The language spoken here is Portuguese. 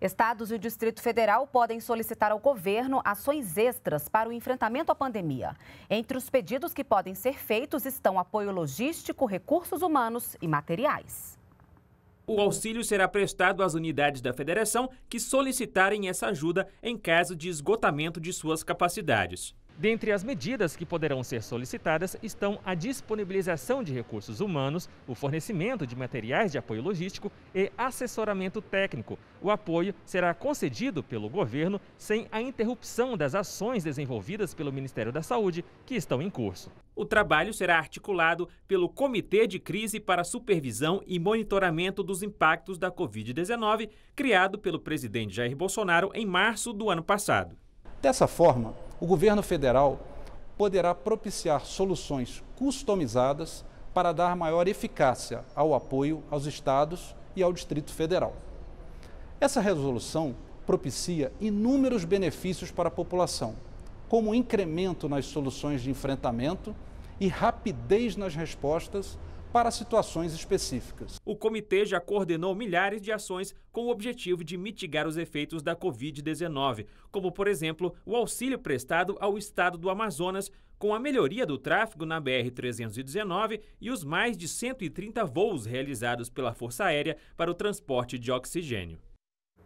Estados e o Distrito Federal podem solicitar ao governo ações extras para o enfrentamento à pandemia. Entre os pedidos que podem ser feitos estão apoio logístico, recursos humanos e materiais. O auxílio será prestado às unidades da federação que solicitarem essa ajuda em caso de esgotamento de suas capacidades. Dentre as medidas que poderão ser solicitadas estão a disponibilização de recursos humanos, o fornecimento de materiais de apoio logístico e assessoramento técnico. O apoio será concedido pelo governo sem a interrupção das ações desenvolvidas pelo Ministério da Saúde, que estão em curso. O trabalho será articulado pelo Comitê de Crise para Supervisão e Monitoramento dos Impactos da Covid-19, criado pelo presidente Jair Bolsonaro em março do ano passado. Dessa forma, o governo federal poderá propiciar soluções customizadas para dar maior eficácia ao apoio aos estados e ao Distrito Federal. Essa resolução propicia inúmeros benefícios para a população, como incremento nas soluções de enfrentamento e rapidez nas respostas para situações específicas. O comitê já coordenou milhares de ações com o objetivo de mitigar os efeitos da Covid-19, como, por exemplo, o auxílio prestado ao estado do Amazonas com a melhoria do tráfego na BR-319 e os mais de 130 voos realizados pela Força Aérea para o transporte de oxigênio.